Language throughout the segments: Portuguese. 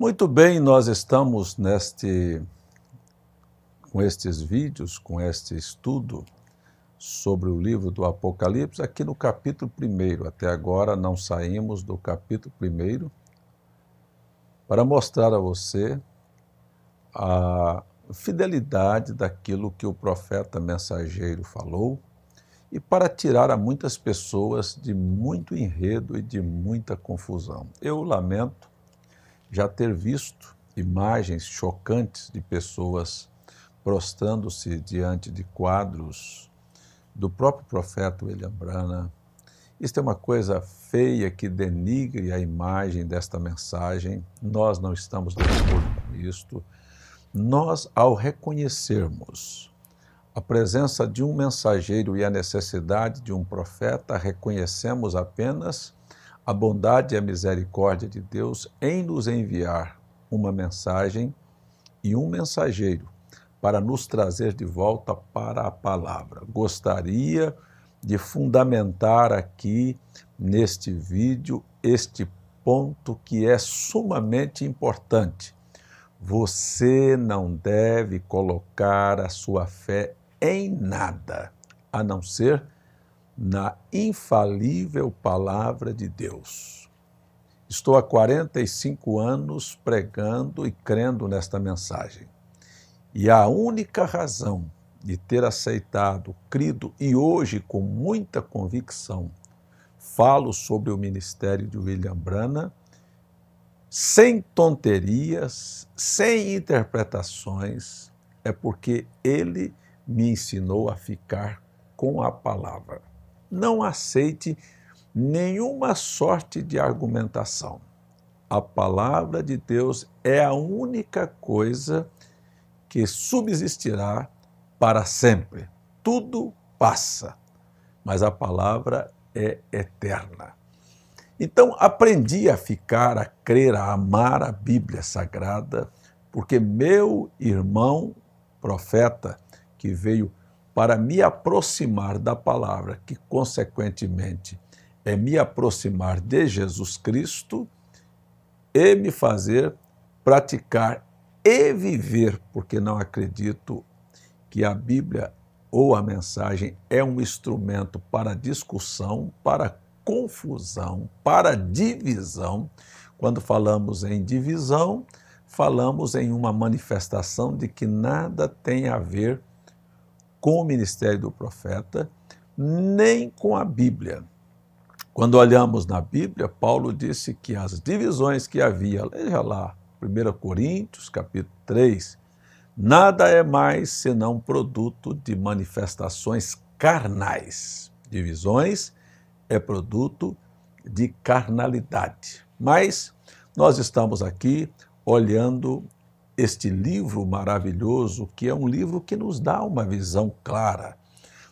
Muito bem, nós estamos neste com estes vídeos, com este estudo sobre o livro do Apocalipse, aqui no capítulo 1. Até agora não saímos do capítulo 1 para mostrar a você a fidelidade daquilo que o profeta mensageiro falou e para tirar a muitas pessoas de muito enredo e de muita confusão. Eu lamento já ter visto imagens chocantes de pessoas prostrando-se diante de quadros do próprio profeta William Branham. Isto é uma coisa feia que denigre a imagem desta mensagem. Nós não estamos de acordo com isto. Nós, ao reconhecermos a presença de um mensageiro e a necessidade de um profeta, reconhecemos apenas a bondade e a misericórdia de Deus em nos enviar uma mensagem e um mensageiro para nos trazer de volta para a palavra. Gostaria de fundamentar aqui neste vídeo este ponto que é sumamente importante. Você não deve colocar a sua fé em nada, a não ser na infalível palavra de Deus. Estou há 45 anos pregando e crendo nesta mensagem. E a única razão de ter aceitado, crido e hoje com muita convicção falo sobre o ministério de William Branham sem tonterias, sem interpretações, é porque ele me ensinou a ficar com a palavra não aceite nenhuma sorte de argumentação. A palavra de Deus é a única coisa que subsistirá para sempre. Tudo passa, mas a palavra é eterna. Então, aprendi a ficar, a crer, a amar a Bíblia Sagrada, porque meu irmão profeta, que veio para me aproximar da palavra, que consequentemente é me aproximar de Jesus Cristo e me fazer praticar e viver, porque não acredito que a Bíblia ou a mensagem é um instrumento para discussão, para confusão, para divisão. Quando falamos em divisão, falamos em uma manifestação de que nada tem a ver com o ministério do profeta, nem com a Bíblia. Quando olhamos na Bíblia, Paulo disse que as divisões que havia, veja lá, 1 Coríntios, capítulo 3, nada é mais senão produto de manifestações carnais. Divisões é produto de carnalidade. Mas nós estamos aqui olhando este livro maravilhoso, que é um livro que nos dá uma visão clara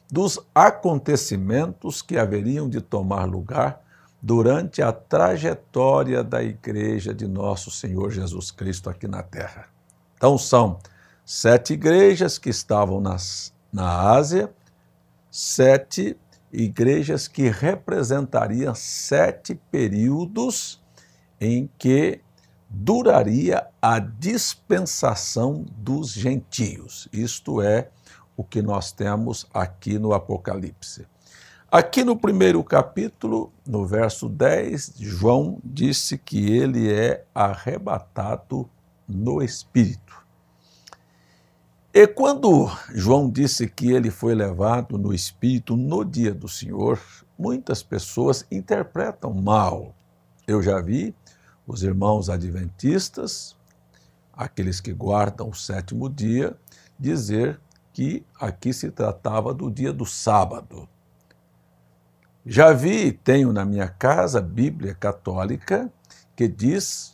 dos acontecimentos que haveriam de tomar lugar durante a trajetória da igreja de nosso Senhor Jesus Cristo aqui na terra. Então, são sete igrejas que estavam nas, na Ásia, sete igrejas que representariam sete períodos em que duraria a dispensação dos gentios. Isto é o que nós temos aqui no Apocalipse. Aqui no primeiro capítulo, no verso 10, João disse que ele é arrebatado no espírito. E quando João disse que ele foi levado no espírito no dia do Senhor, muitas pessoas interpretam mal. Eu já vi os irmãos adventistas, aqueles que guardam o sétimo dia, dizer que aqui se tratava do dia do sábado. Já vi e tenho na minha casa Bíblia católica que diz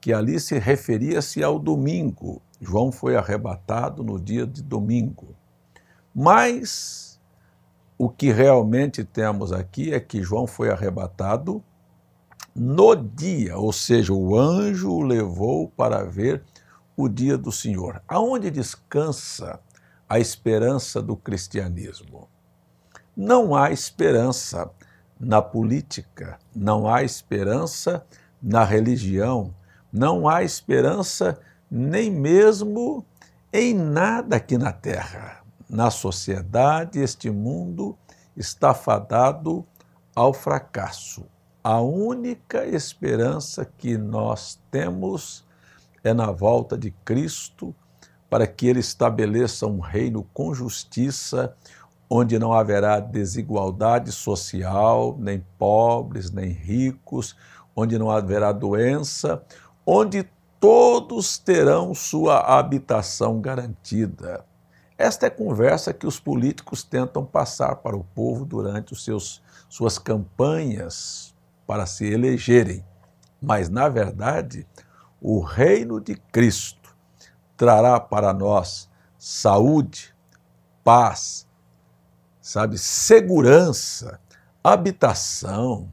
que ali se referia-se ao domingo. João foi arrebatado no dia de domingo. Mas o que realmente temos aqui é que João foi arrebatado no dia, ou seja, o anjo o levou para ver o dia do Senhor. Aonde descansa a esperança do cristianismo? Não há esperança na política, não há esperança na religião, não há esperança nem mesmo em nada aqui na terra. Na sociedade, este mundo está fadado ao fracasso a única esperança que nós temos é na volta de Cristo, para que ele estabeleça um reino com justiça, onde não haverá desigualdade social, nem pobres, nem ricos, onde não haverá doença, onde todos terão sua habitação garantida. Esta é a conversa que os políticos tentam passar para o povo durante os seus, suas campanhas para se elegerem. Mas, na verdade, o reino de Cristo trará para nós saúde, paz, sabe, segurança, habitação.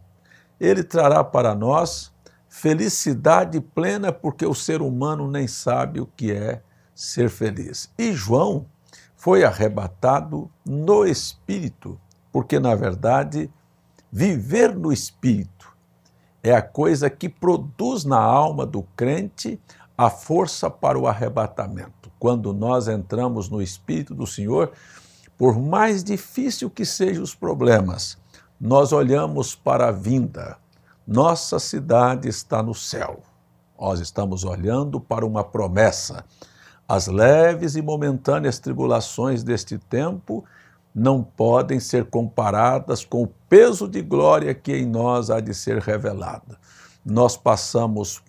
Ele trará para nós felicidade plena, porque o ser humano nem sabe o que é ser feliz. E João foi arrebatado no espírito, porque na verdade Viver no espírito é a coisa que produz na alma do crente a força para o arrebatamento. Quando nós entramos no espírito do Senhor, por mais difícil que sejam os problemas, nós olhamos para a vinda. Nossa cidade está no céu. Nós estamos olhando para uma promessa. As leves e momentâneas tribulações deste tempo não podem ser comparadas com o peso de glória que em nós há de ser revelada. Nós passamos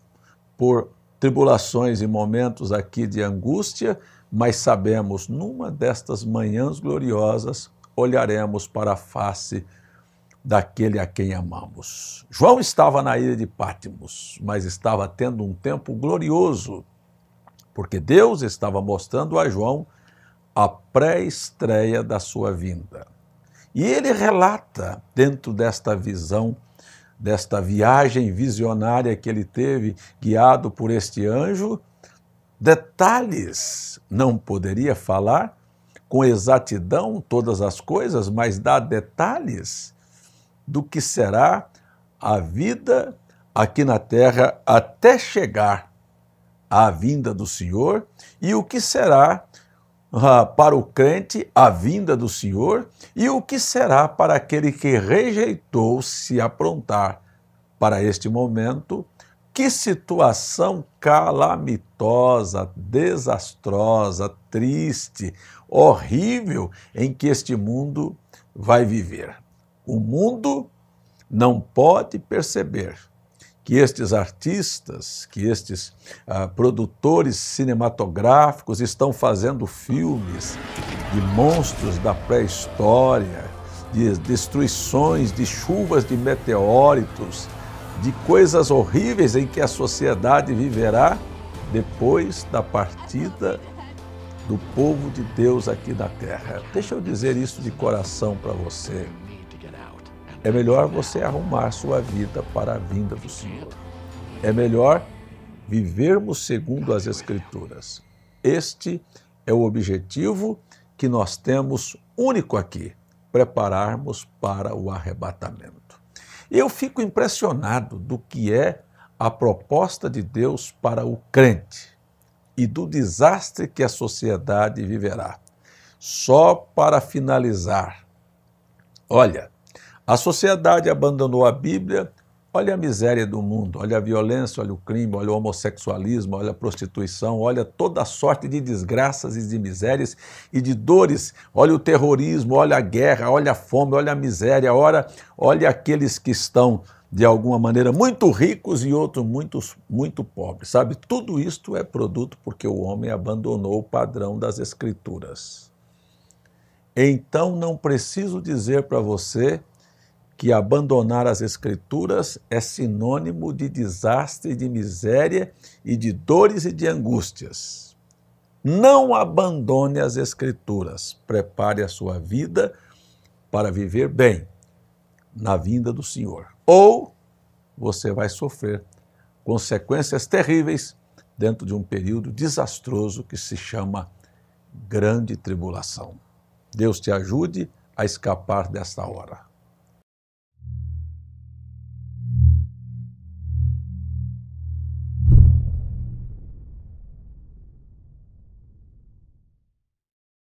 por tribulações e momentos aqui de angústia, mas sabemos, numa destas manhãs gloriosas, olharemos para a face daquele a quem amamos. João estava na ilha de Pátimos, mas estava tendo um tempo glorioso, porque Deus estava mostrando a João a pré-estreia da sua vinda. E ele relata, dentro desta visão, desta viagem visionária que ele teve, guiado por este anjo, detalhes. Não poderia falar com exatidão todas as coisas, mas dá detalhes do que será a vida aqui na terra até chegar à vinda do Senhor e o que será ah, para o crente a vinda do Senhor e o que será para aquele que rejeitou se aprontar para este momento? Que situação calamitosa, desastrosa, triste, horrível em que este mundo vai viver. O mundo não pode perceber, que estes artistas, que estes ah, produtores cinematográficos estão fazendo filmes de monstros da pré-história, de destruições, de chuvas de meteóritos, de coisas horríveis em que a sociedade viverá depois da partida do povo de Deus aqui da terra. Deixa eu dizer isso de coração para você. É melhor você arrumar sua vida para a vinda do Senhor. É melhor vivermos segundo as Escrituras. Este é o objetivo que nós temos único aqui: prepararmos para o arrebatamento. Eu fico impressionado do que é a proposta de Deus para o crente e do desastre que a sociedade viverá. Só para finalizar, olha, a sociedade abandonou a Bíblia. Olha a miséria do mundo, olha a violência, olha o crime, olha o homossexualismo, olha a prostituição, olha toda a sorte de desgraças e de misérias e de dores. Olha o terrorismo, olha a guerra, olha a fome, olha a miséria, olha, olha aqueles que estão de alguma maneira muito ricos e outros muito, muito pobres. Sabe, tudo isto é produto porque o homem abandonou o padrão das Escrituras. Então não preciso dizer para você que abandonar as Escrituras é sinônimo de desastre, de miséria e de dores e de angústias. Não abandone as Escrituras. Prepare a sua vida para viver bem na vinda do Senhor. Ou você vai sofrer consequências terríveis dentro de um período desastroso que se chama grande tribulação. Deus te ajude a escapar desta hora.